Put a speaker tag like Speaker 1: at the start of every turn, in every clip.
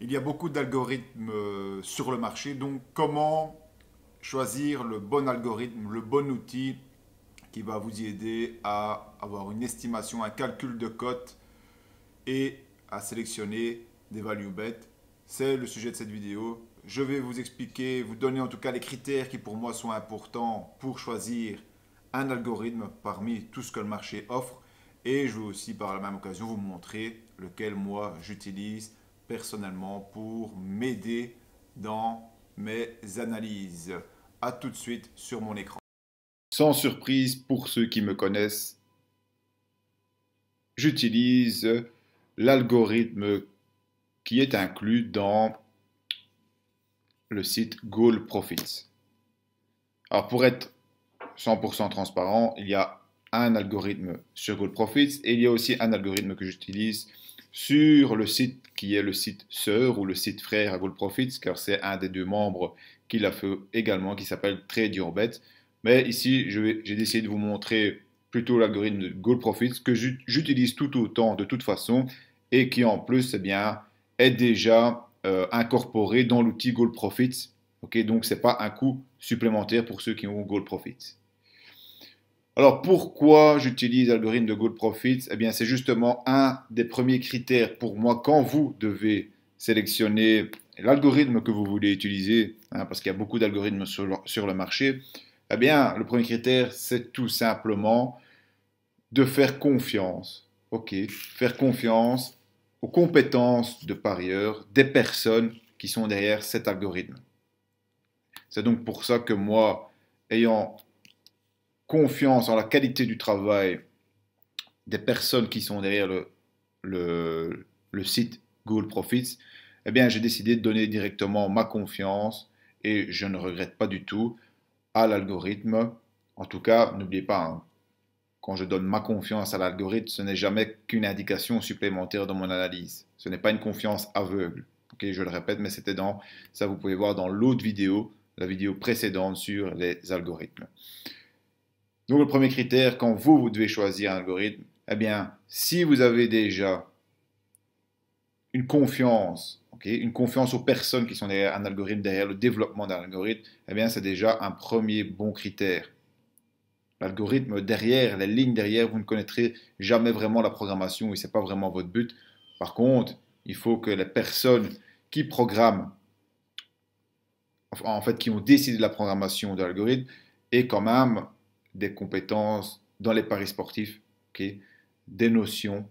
Speaker 1: il y a beaucoup d'algorithmes euh, sur le marché, donc comment choisir le bon algorithme, le bon outil qui va vous aider à avoir une estimation, un calcul de cote et à sélectionner des value bêtes. C'est le sujet de cette vidéo. Je vais vous expliquer, vous donner en tout cas les critères qui pour moi sont importants pour choisir un algorithme parmi tout ce que le marché offre. Et je vais aussi par la même occasion vous montrer lequel moi j'utilise personnellement pour m'aider dans mes analyses. A tout de suite sur mon écran. Sans surprise, pour ceux qui me connaissent, j'utilise l'algorithme qui est inclus dans le site Goal Profits. Alors pour être 100% transparent, il y a un algorithme sur Gold Profits et il y a aussi un algorithme que j'utilise sur le site qui est le site sœur ou le site frère à Gold Profits car c'est un des deux membres qui l'a fait également qui s'appelle Trade Your Bet. Mais ici, j'ai décidé de vous montrer plutôt l'algorithme de Gold Profits que j'utilise tout autant de toute façon et qui en plus eh bien, est déjà euh, incorporé dans l'outil Gold Profits. donc, ce n'est pas un coût supplémentaire pour ceux qui ont Gold Profits. Alors pourquoi j'utilise l'algorithme de Good Profits Eh bien c'est justement un des premiers critères pour moi quand vous devez sélectionner l'algorithme que vous voulez utiliser, hein, parce qu'il y a beaucoup d'algorithmes sur, le, sur le marché. Eh bien le premier critère c'est tout simplement de faire confiance. Ok, faire confiance aux compétences de parieurs des personnes qui sont derrière cet algorithme. C'est donc pour ça que moi, ayant confiance en la qualité du travail des personnes qui sont derrière le, site Google Profits, eh bien, j'ai décidé de donner directement ma confiance et je ne regrette pas du tout à l'algorithme. En tout cas, n'oubliez pas, hein, quand je donne ma confiance à l'algorithme, ce n'est jamais qu'une indication supplémentaire dans mon analyse. Ce n'est pas une confiance aveugle. Okay, je le répète, mais c'était dans, ça vous pouvez voir dans l'autre vidéo, la vidéo précédente sur les algorithmes. Donc le premier critère, quand vous, vous devez choisir un algorithme, eh bien, si vous avez déjà une confiance, ok, une confiance aux personnes qui sont derrière un algorithme, derrière le développement d'un algorithme, eh bien, c'est déjà un premier bon critère. L'algorithme derrière, les lignes derrière, vous ne connaîtrez jamais vraiment la programmation et ce n'est pas vraiment votre but. Par contre, il faut que les personnes qui programment, en fait, qui ont décidé de la programmation de l'algorithme, aient quand même des compétences dans les paris sportifs, des notions,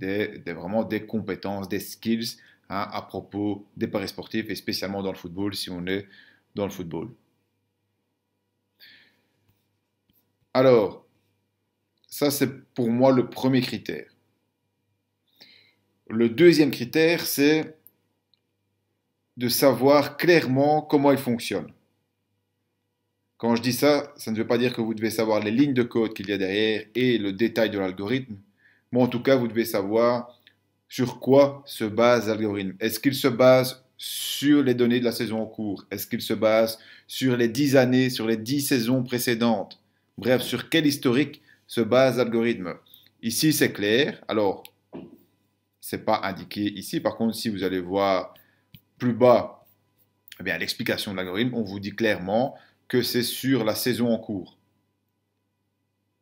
Speaker 1: vraiment des compétences, des skills hein, à propos des paris sportifs et spécialement dans le football si on est dans le football. Alors, ça c'est pour moi le premier critère. Le deuxième critère, c'est de savoir clairement comment il fonctionne. Quand je dis ça, ça ne veut pas dire que vous devez savoir les lignes de code qu'il y a derrière et le détail de l'algorithme. Mais en tout cas, vous devez savoir sur quoi se base l'algorithme. Est-ce qu'il se base sur les données de la saison en cours Est-ce qu'il se base sur les 10 années, sur les 10 saisons précédentes Bref, sur quel historique se base l'algorithme Ici, c'est clair. Alors, ce n'est pas indiqué ici. Par contre, si vous allez voir plus bas, eh bien, l'explication de l'algorithme, on vous dit clairement que c'est sur la saison en cours.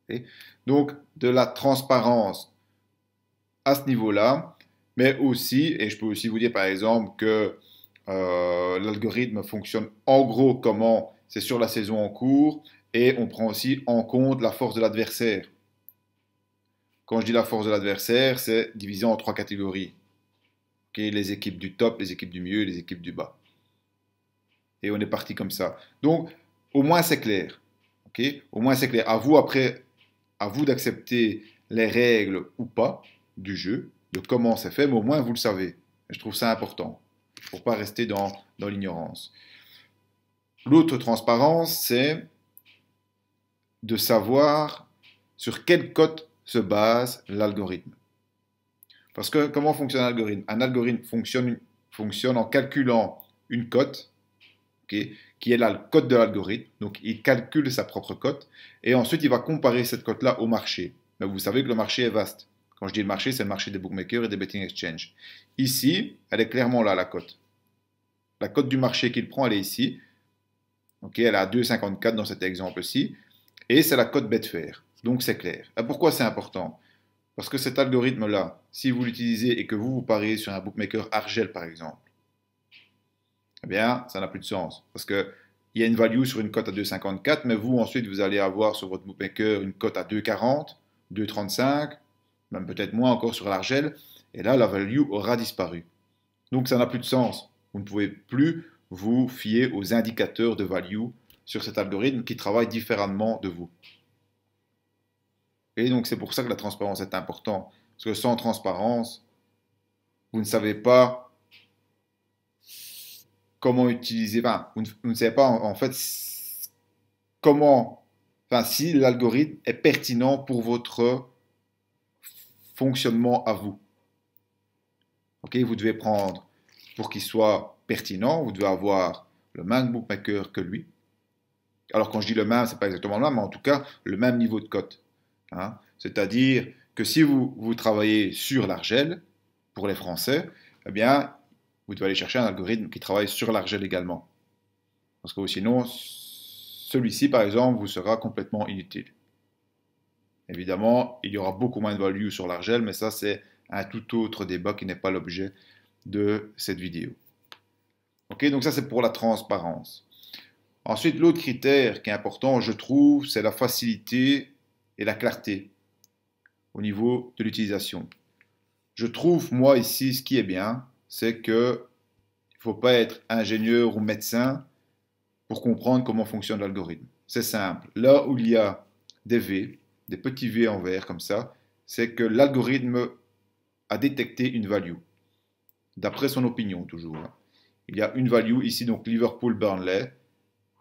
Speaker 1: et Donc de la transparence à ce niveau-là, mais aussi, et je peux aussi vous dire par exemple que euh, l'algorithme fonctionne en gros comment c'est sur la saison en cours, et on prend aussi en compte la force de l'adversaire. Quand je dis la force de l'adversaire, c'est divisé en trois catégories. les équipes du top, les équipes du milieu et les équipes du bas. Et on est parti comme ça. Donc, au moins c'est clair. ok Au moins c'est clair. À vous après, à d'accepter les règles ou pas du jeu, de comment c'est fait, mais au moins vous le savez. Je trouve ça important pour pas rester dans, l'ignorance. L'autre transparence, c'est de savoir sur quelle cote se base l'algorithme. Parce que comment fonctionne un algorithme Un algorithme fonctionne, fonctionne en calculant une cote qui est là, le code de l'algorithme. Donc il calcule sa propre cote et ensuite il va comparer cette cote-là au marché. Mais vous savez que le marché est vaste. Quand je dis le marché, c'est le marché des bookmakers et des betting exchanges. Ici, elle est clairement là, la cote. La cote du marché qu'il prend, elle est ici. Ok, elle est à 2,54 dans cet exemple-ci. Et c'est la cote Betfair. Donc c'est clair. Et pourquoi c'est important Parce que cet algorithme-là, si vous l'utilisez et que vous vous pariez sur un bookmaker Argel par exemple, eh bien, ça n'a plus de sens. Parce que il y a une value sur une cote à 2,54, mais vous, ensuite, vous allez avoir sur votre bookmaker une cote à 2,40, 2,35, même peut-être moins encore sur l'argel, et là, la value aura disparu. Donc, ça n'a plus de sens. Vous ne pouvez plus vous fier aux indicateurs de value sur cet algorithme qui travaille différemment de vous. Et donc, c'est pour ça que la transparence est importante. Parce que sans transparence, vous ne savez pas comment utiliser, vous ne, savez pas en, fait comment, enfin, si l'algorithme est pertinent pour votre fonctionnement à vous. Ok, vous devez prendre, pour qu'il soit pertinent, vous devez avoir le même bookmaker que lui. Alors quand je dis le même, c'est pas exactement le même, mais en tout cas le même niveau de cote. Hein. C'est-à-dire que si vous, vous travaillez sur l'argel, pour les Français, eh bien, vous devez aller chercher un algorithme qui travaille sur l'Argel également. Parce que sinon, celui-ci, par exemple, vous sera complètement inutile. Évidemment, il y aura beaucoup moins de value sur l'argile, mais ça, c'est un tout autre débat qui n'est pas l'objet de cette vidéo. Ok, donc ça, c'est pour la transparence. Ensuite, l'autre critère qui est important, je trouve, c'est la facilité et la clarté au niveau de l'utilisation. Je trouve, moi, ici, ce qui est bien, c'est qu'il ne faut pas être ingénieur ou médecin pour comprendre comment fonctionne l'algorithme. C'est simple. Là où il y a des V, des petits V en vert comme ça, c'est que l'algorithme a détecté une value, d'après son opinion toujours. Hein. Il y a une value ici, donc Liverpool-Burnley.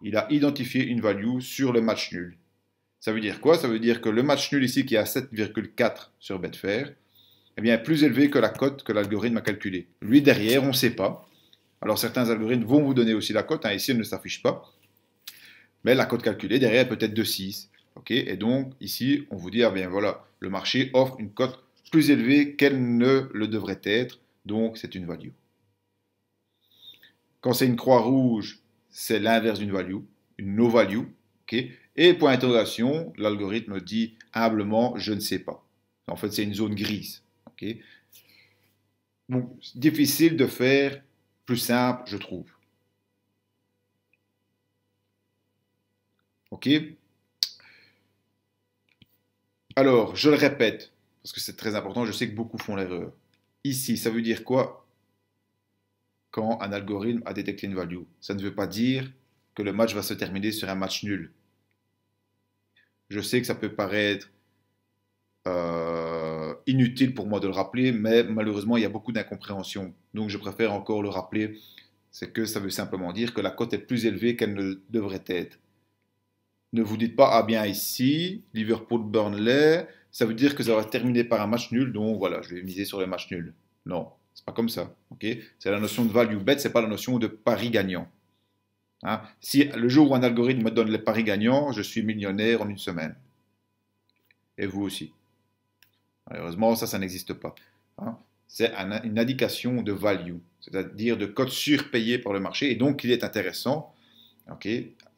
Speaker 1: Il a identifié une value sur le match nul. Ça veut dire quoi Ça veut dire que le match nul ici qui est à 7,4 sur Betfair, eh bien, plus élevé que la cote que l'algorithme a calculée. Lui, derrière, on ne sait pas. Alors, certains algorithmes vont vous donner aussi la cote. Hein, ici, elle ne s'affiche pas. Mais la cote calculée, derrière, peut être de 6. et donc, ici, on vous dit, ah bien voilà, le marché offre une cote plus élevée qu'elle ne le devrait être. Donc, c'est une value. Quand c'est une croix rouge, c'est l'inverse d'une value, une no value. et point d'interrogation, l'algorithme dit humblement, je ne sais pas. En fait, c'est une zone grise difficile de faire plus simple, je trouve. OK Alors, je le répète, parce que c'est très important, je sais que beaucoup font l'erreur. Ici, ça veut dire quoi quand un algorithme a détecté une value Ça ne veut pas dire que le match va se terminer sur un match nul. Je sais que ça peut paraître euh, inutile pour moi de le rappeler, mais malheureusement, il y a beaucoup d'incompréhension. Donc, je préfère encore le rappeler. C'est que ça veut simplement dire que la cote est plus élevée qu'elle ne devrait être. Ne vous dites pas, ah bien ici, Liverpool-Burnley, ça veut dire que ça va terminer par un match nul, donc voilà, je vais miser sur les matchs nuls. Non, c'est pas comme ça. ok c'est la notion de value bet, c'est pas la notion de pari gagnant. Hein? si le jour où un algorithme me donne les paris gagnants, je suis millionnaire en une semaine. Et vous aussi. Malheureusement, ça, ça n'existe pas. Hein. C'est une indication de value, c'est-à-dire de code surpayé par le marché, et donc il est intéressant, OK,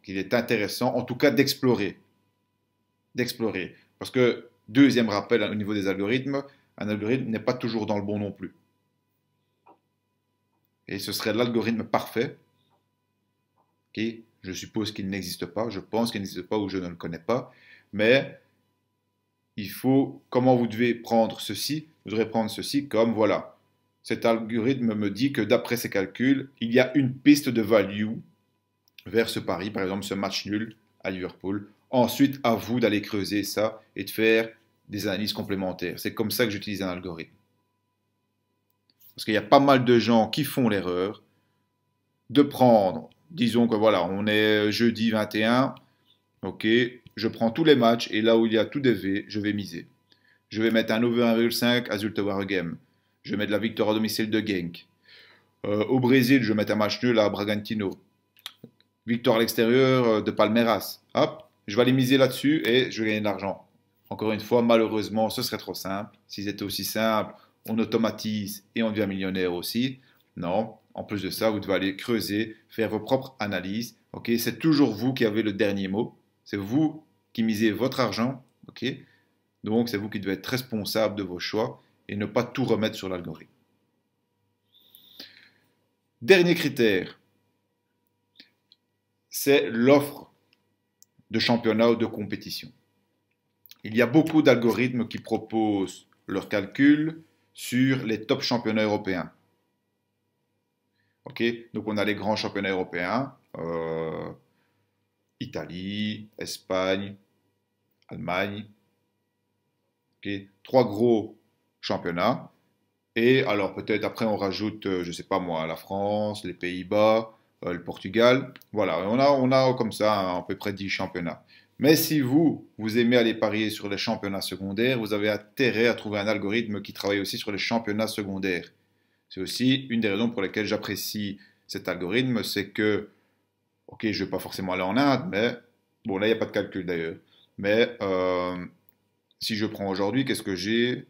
Speaker 1: qu'il est intéressant, en tout cas, d'explorer. D'explorer. Parce que, deuxième rappel hein, au niveau des algorithmes, un algorithme n'est pas toujours dans le bon non plus. Et ce serait l'algorithme parfait, qui, je suppose qu'il n'existe pas, je pense qu'il n'existe pas ou je ne le connais pas, mais il faut, comment vous devez prendre ceci Vous devrez prendre ceci comme voilà. Cet algorithme me dit que d'après ses calculs, il y a une piste de value vers ce pari, par exemple ce match nul à Liverpool. Ensuite, à vous d'aller creuser ça et de faire des analyses complémentaires. C'est comme ça que j'utilise un algorithme. Parce qu'il y a pas mal de gens qui font l'erreur de prendre, disons que voilà, on est jeudi 21, ok, je prends tous les matchs et là où il y a tout V, je vais miser. Je vais mettre un over 1,5 à Zulte Game. Je mets de la victoire à domicile de Genk. Euh, au Brésil, je vais mettre un match nul à Bragantino. Victoire à l'extérieur euh, de Palmeiras. Hop, je vais aller miser là-dessus et je vais gagner de l'argent. Encore une fois, malheureusement, ce serait trop simple. Si c'était aussi simple, on automatise et on devient millionnaire aussi. Non, en plus de ça, vous devez aller creuser, faire vos propres analyses. Ok, c'est toujours vous qui avez le dernier mot. C'est vous qui misez votre argent, ok Donc c'est vous qui devez être responsable de vos choix et ne pas tout remettre sur l'algorithme. Dernier critère, c'est l'offre de championnat ou de compétition. Il y a beaucoup d'algorithmes qui proposent leurs calculs sur les top championnats européens. Ok, donc on a les grands championnats européens, euh, Italie, Espagne, Allemagne. Trois gros championnats. Et alors peut-être après on rajoute, euh, je ne sais pas moi, la France, les Pays-Bas, euh, le Portugal. Voilà, on a, on a comme ça hein, à peu près 10 championnats. Mais si vous, vous aimez aller parier sur les championnats secondaires, vous avez intérêt à trouver un algorithme qui travaille aussi sur les championnats secondaires. C'est aussi une des raisons pour lesquelles j'apprécie cet algorithme, c'est que ok, je ne vais pas forcément aller en Inde, mais bon, là, il n'y a pas de calcul d'ailleurs. Mais euh, si je prends aujourd'hui, qu'est-ce que j'ai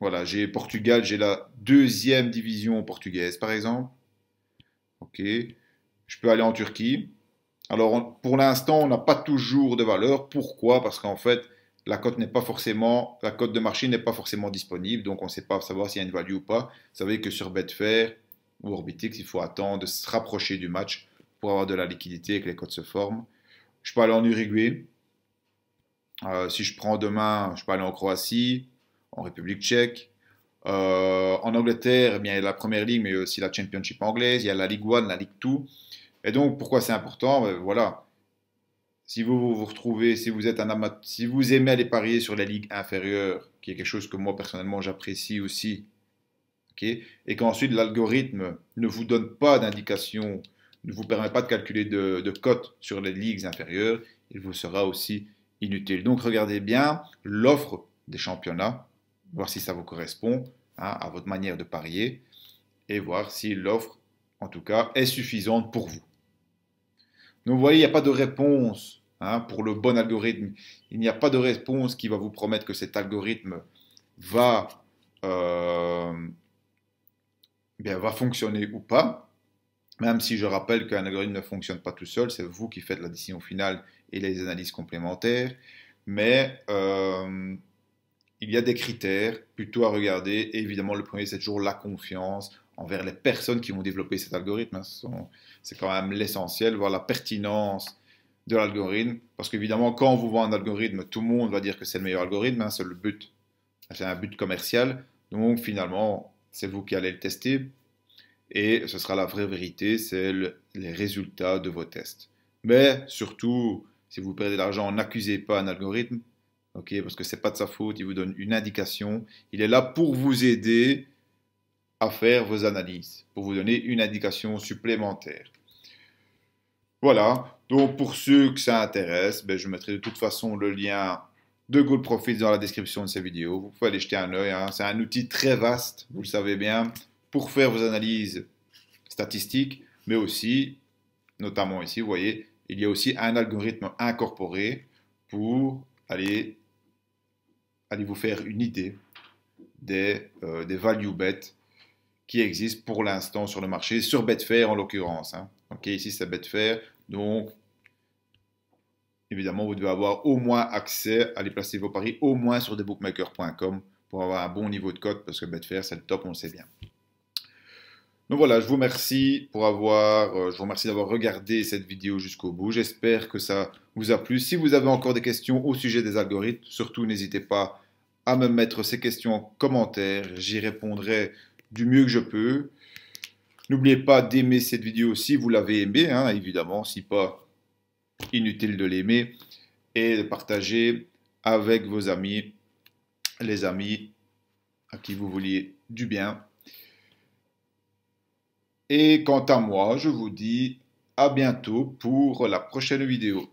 Speaker 1: Voilà, j'ai Portugal, j'ai la deuxième division portugaise, par exemple. Ok, je peux aller en Turquie. Alors, pour l'instant, on n'a pas toujours de valeur. Pourquoi Parce qu'en fait, la cote n'est pas forcément, la cote de marché n'est pas forcément disponible, donc on ne sait pas savoir s'il y a une value ou pas. Vous savez que sur Betfair, ou Orbitix, il faut attendre de se rapprocher du match pour avoir de la liquidité et que les cotes se forment. Je peux aller en Uruguay. Euh, si je prends demain, je peux aller en Croatie, en République tchèque. Euh, en Angleterre, eh bien, il y a la Première Ligue, mais aussi la Championship anglaise. Il y a la Ligue 1, la Ligue 2. Et donc, pourquoi c'est important ben, Voilà. Si vous, vous retrouvez, si vous êtes un amateur, si vous aimez aller parier sur les ligues inférieures qui est quelque chose que moi personnellement j'apprécie aussi et qu'ensuite l'algorithme ne vous donne pas d'indication, ne vous permet pas de calculer de, cotes sur les ligues inférieures, il vous sera aussi inutile. Donc regardez bien l'offre des championnats, voir si ça vous correspond hein, à votre manière de parier, et voir si l'offre, en tout cas, est suffisante pour vous. Donc vous voyez, il n'y a pas de réponse hein, pour le bon algorithme. Il n'y a pas de réponse qui va vous promettre que cet algorithme va euh, eh va fonctionner ou pas. Même si je rappelle qu'un algorithme ne fonctionne pas tout seul, c'est vous qui faites la décision finale et les analyses complémentaires. Mais euh, il y a des critères plutôt à regarder. Et évidemment, le premier, c'est toujours la confiance envers les personnes qui vont développer cet algorithme. Hein. C'est quand même l'essentiel, voir la pertinence de l'algorithme. Parce qu'évidemment, quand on vous vend un algorithme, tout le monde va dire que c'est le meilleur algorithme. Hein. c'est le but. C'est un but commercial. Donc finalement, c'est vous qui allez le tester et ce sera la vraie vérité, c'est les résultats de vos tests. Mais surtout, si vous perdez de l'argent, n'accusez pas un algorithme, ok, parce que ce n'est pas de sa faute, il vous donne une indication, il est là pour vous aider à faire vos analyses, pour vous donner une indication supplémentaire. Voilà, donc pour ceux que ça intéresse, ben, je mettrai de toute façon le lien good Profits dans la description de ces vidéos. Vous pouvez aller jeter un œil. Hein. C'est un outil très vaste, vous le savez bien, pour faire vos analyses statistiques, mais aussi, notamment ici, vous voyez, il y a aussi un algorithme incorporé pour aller, aller vous faire une idée des, euh, des value bets qui existent pour l'instant sur le marché, sur Betfair en l'occurrence. Hein. ici c'est Betfair, donc évidemment, vous devez avoir au moins accès à les placer vos paris au moins sur debookmaker.com pour avoir un bon niveau de cote parce que Betfair, c'est le top, on le sait bien. Donc voilà, je vous remercie pour avoir, euh, je vous remercie d'avoir regardé cette vidéo jusqu'au bout. J'espère que ça vous a plu. Si vous avez encore des questions au sujet des algorithmes, surtout n'hésitez pas à me mettre ces questions en commentaire. J'y répondrai du mieux que je peux. N'oubliez pas d'aimer cette vidéo si vous l'avez aimée, hein, évidemment. Si pas, Inutile de l'aimer et de partager avec vos amis, les amis à qui vous vouliez du bien. Et quant à moi, je vous dis à bientôt pour la prochaine vidéo.